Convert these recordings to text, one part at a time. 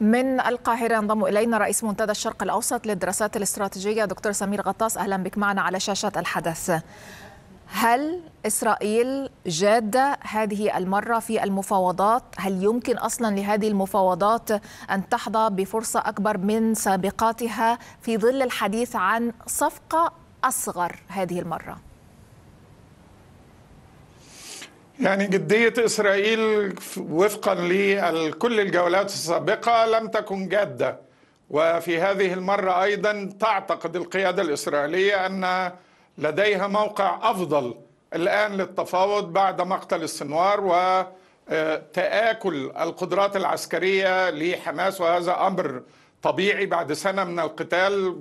من القاهرة ينضم إلينا رئيس منتدى الشرق الأوسط للدراسات الاستراتيجية دكتور سمير غطاس أهلا بك معنا على شاشة الحدث هل إسرائيل جادة هذه المرة في المفاوضات هل يمكن أصلا لهذه المفاوضات أن تحظى بفرصة أكبر من سابقاتها في ظل الحديث عن صفقة أصغر هذه المرة؟ يعني جدية إسرائيل وفقا لكل الجولات السابقة لم تكن جادة وفي هذه المرة أيضا تعتقد القيادة الإسرائيلية أن لديها موقع أفضل الآن للتفاوض بعد مقتل السنوار وتآكل القدرات العسكرية لحماس وهذا أمر طبيعي بعد سنة من القتال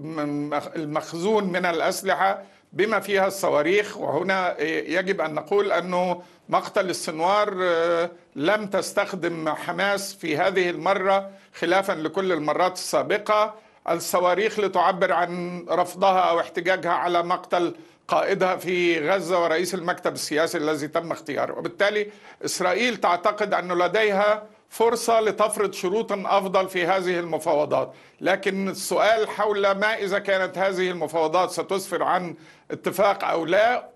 المخزون من الأسلحة بما فيها الصواريخ وهنا يجب أن نقول أنه مقتل السنوار آه، لم تستخدم حماس في هذه المرة خلافا لكل المرات السابقة الصواريخ لتعبر عن رفضها أو احتجاجها على مقتل قائدها في غزة ورئيس المكتب السياسي الذي تم اختياره وبالتالي إسرائيل تعتقد أن لديها فرصة لتفرض شروطا أفضل في هذه المفاوضات لكن السؤال حول ما إذا كانت هذه المفاوضات ستسفر عن اتفاق أو لا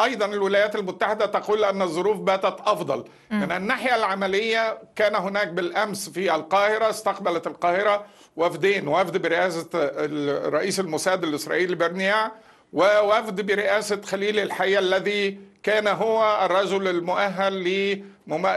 ايضا الولايات المتحده تقول ان الظروف باتت افضل من الناحيه العمليه كان هناك بالامس في القاهره استقبلت القاهره وفدين وفد برئاسه الرئيس الموساد الاسرائيلي برنيع ووفد برئاسه خليل الحيه الذي كان هو الرجل المؤهل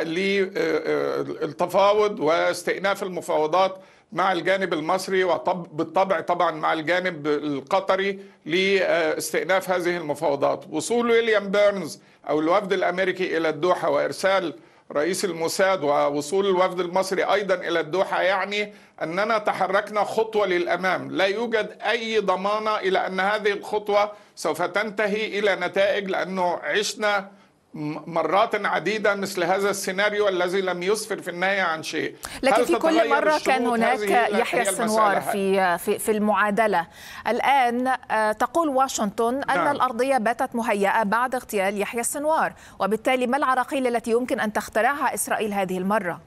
للتفاوض آه، آه، واستئناف المفاوضات مع الجانب المصري وبالطبع طبعا مع الجانب القطري لاستئناف هذه المفاوضات وصول ويليام بيرنز أو الوفد الأمريكي إلى الدوحة وإرسال رئيس الموساد ووصول الوفد المصري ايضا الى الدوحه يعني اننا تحركنا خطوه للامام، لا يوجد اي ضمانه الى ان هذه الخطوه سوف تنتهي الى نتائج لانه عشنا مرات عديدة مثل هذا السيناريو الذي لم يسفر في النهاية عن شيء لكن في كل مرة كان هناك يحيى السنوار في, في, في المعادلة الآن آه، تقول واشنطن أن نعم. الأرضية باتت مهيئة بعد اغتيال يحيى السنوار وبالتالي ما العراقيل التي يمكن أن تخترعها إسرائيل هذه المرة؟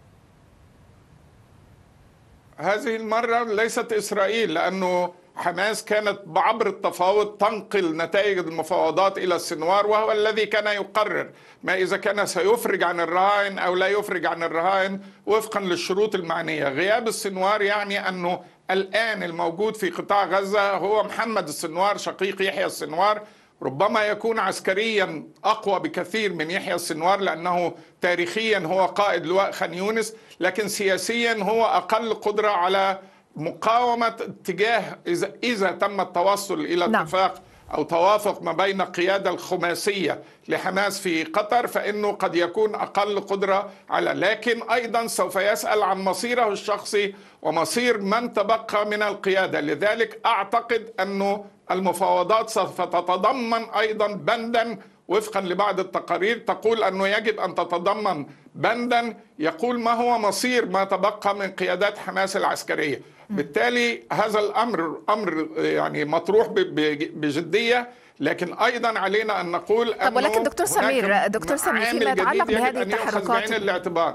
هذه المرة ليست إسرائيل لأنه حماس كانت عبر التفاوض تنقل نتائج المفاوضات الى السنوار وهو الذي كان يقرر ما اذا كان سيفرج عن الرهائن او لا يفرج عن الرهائن وفقا للشروط المعنيه، غياب السنوار يعني انه الان الموجود في قطاع غزه هو محمد السنوار شقيق يحيى السنوار ربما يكون عسكريا اقوى بكثير من يحيى السنوار لانه تاريخيا هو قائد لواء خان يونس لكن سياسيا هو اقل قدره على مقاومه تجاه اذا اذا تم التوصل الى نعم. اتفاق او توافق ما بين القياده الخماسيه لحماس في قطر فانه قد يكون اقل قدره على لكن ايضا سوف يسال عن مصيره الشخصي ومصير من تبقى من القياده لذلك اعتقد انه المفاوضات سوف تتضمن ايضا بندا وفقا لبعض التقارير تقول انه يجب ان تتضمن بندا يقول ما هو مصير ما تبقى من قيادات حماس العسكريه بالتالي هذا الامر امر يعني مطروح بجديه لكن ايضا علينا ان نقول طب ولكن دكتور سمير دكتور سمير فيما يتعلق بهذه التحركات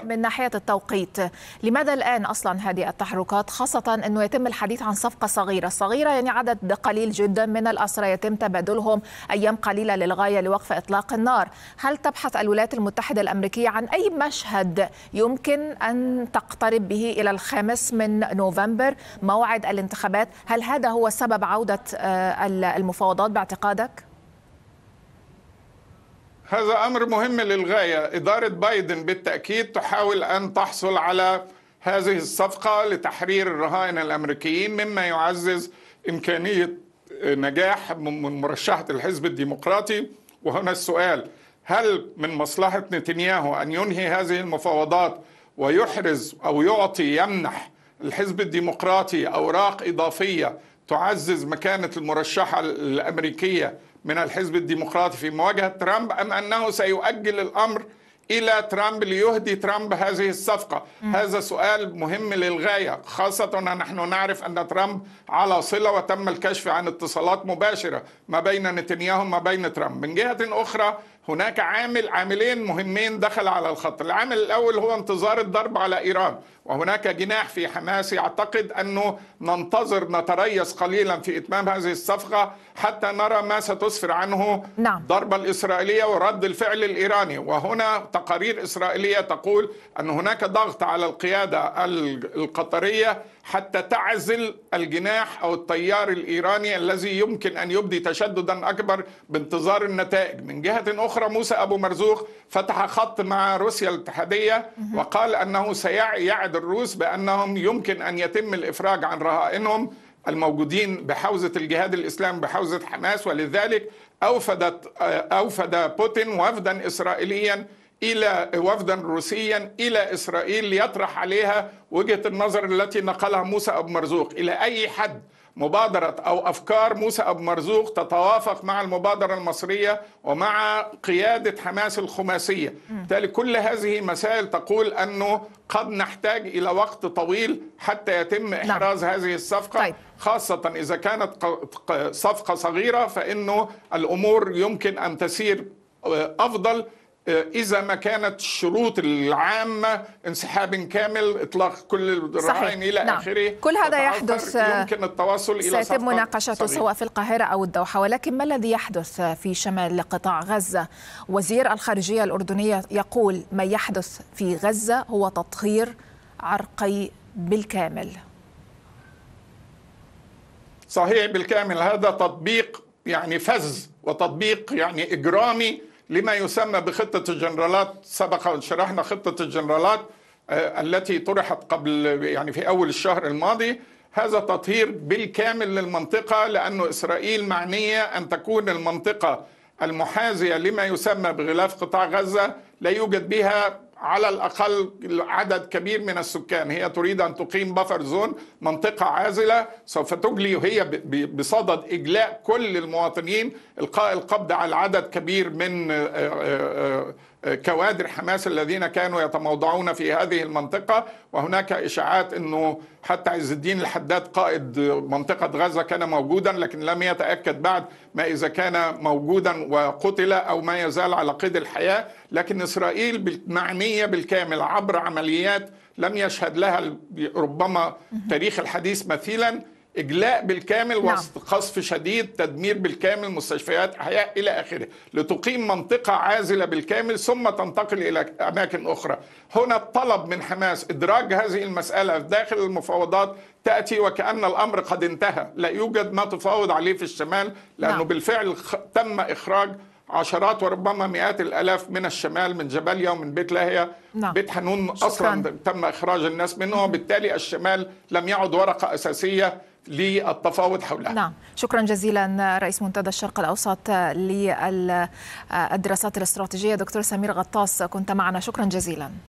من ناحيه التوقيت لماذا الان اصلا هذه التحركات خاصه انه يتم الحديث عن صفقه صغيره صغيره يعني عدد قليل جدا من الاسرى يتم تبادلهم ايام قليله للغايه لوقف اطلاق النار هل تبحث الولايات المتحده الامريكيه عن اي مشهد يمكن ان تقترب به الى الخامس من نوفمبر موعد الانتخابات هل هذا هو سبب عوده آه، المفاوضات باعتقادك هذا امر مهم للغايه اداره بايدن بالتاكيد تحاول ان تحصل على هذه الصفقه لتحرير الرهائن الامريكيين مما يعزز امكانيه نجاح من مرشحه الحزب الديمقراطي وهنا السؤال هل من مصلحه نتنياهو ان ينهي هذه المفاوضات ويحرز او يعطي يمنح الحزب الديمقراطي اوراق اضافيه تعزز مكانه المرشحه الامريكيه من الحزب الديمقراطي في مواجهه ترامب ام انه سيؤجل الامر الى ترامب ليهدي ترامب هذه الصفقه م. هذا سؤال مهم للغايه خاصه ان نحن نعرف ان ترامب على صله وتم الكشف عن اتصالات مباشره ما بين نتنياهو وما بين ترامب من جهه اخرى هناك عامل عاملين مهمين دخل على الخط العامل الأول هو انتظار الضرب على إيران وهناك جناح في حماس يعتقد أنه ننتظر نتريث قليلا في إتمام هذه الصفقة حتى نرى ما ستسفر عنه نعم. ضربة الإسرائيلية ورد الفعل الإيراني وهنا تقارير إسرائيلية تقول أن هناك ضغط على القيادة القطرية حتى تعزل الجناح أو التيار الإيراني الذي يمكن أن يبدي تشددا أكبر بانتظار النتائج من جهة أخرى أخرى موسى أبو مرزوق فتح خط مع روسيا الاتحادية وقال أنه سيعد الروس بأنهم يمكن أن يتم الإفراج عن رهائنهم الموجودين بحوزة الجهاد الإسلامي بحوزة حماس ولذلك أوفدت أوفد بوتين وفدا إسرائيليا الى وفدا روسيا الى اسرائيل ليطرح عليها وجهه النظر التي نقلها موسى ابو مرزوق الى اي حد مبادرة أو أفكار موسى أبو مرزوق تتوافق مع المبادرة المصرية ومع قيادة حماس الخماسية بالتالي كل هذه مسائل تقول أنه قد نحتاج إلى وقت طويل حتى يتم نعم. إحراز لا. هذه الصفقة طيب. خاصة إذا كانت صفقة صغيرة فإنه الأمور يمكن أن تسير آه، أفضل آه، اذا ما كانت الشروط العامه انسحاب كامل اطلاق كل الرهائن الى نعم. اخره كل هذا يحدث آه، يمكن التواصل الى سيتم مناقشته سواء في القاهره او الدوحه ولكن ما الذي يحدث في شمال قطاع غزه وزير الخارجيه الاردنيه يقول ما يحدث في غزه هو تطهير عرقي بالكامل صحيح بالكامل هذا تطبيق يعني فز وتطبيق يعني اجرامي لما يسمى بخطة الجنرالات سبق وشرحنا خطة الجنرالات آه، التي طرحت قبل يعني في أول الشهر الماضي هذا تطهير بالكامل للمنطقة لأن إسرائيل معنية أن تكون المنطقة المحاذية لما يسمى بغلاف قطاع غزة لا يوجد بها على الأقل عدد كبير من السكان هي تريد أن تقيم بفر زون منطقة عازلة سوف تجلي وهي بصدد إجلاء كل المواطنين إلقاء القبض على عدد كبير من كوادر حماس الذين كانوا يتموضعون في هذه المنطقة وهناك إشاعات أنه حتى عز الدين الحداد قائد منطقة غزة كان موجودا لكن لم يتأكد بعد ما إذا كان موجودا وقتل أو ما يزال على قيد الحياة لكن إسرائيل معنية بالكامل عبر عمليات لم يشهد لها ربما تاريخ الحديث مثيلا اجلاء بالكامل نعم. وقصف شديد تدمير بالكامل مستشفيات احياء الى اخره لتقيم منطقه عازله بالكامل ثم تنتقل الى اماكن اخرى هنا الطلب من حماس ادراج هذه المساله داخل المفاوضات تاتي وكان الامر قد انتهى لا يوجد ما تفاوض عليه في الشمال لانه لا. نعم. بالفعل تم اخراج عشرات وربما مئات الالاف من الشمال من جباليا ومن بيت لاهيا نعم. بيت حنون اصلا تم اخراج الناس منه وبالتالي الشمال لم يعد ورقه اساسيه للتفاوض حولها نعم شكرا جزيلا رئيس منتدى الشرق الأوسط للدراسات الاستراتيجية دكتور سمير غطاس كنت معنا شكرا جزيلا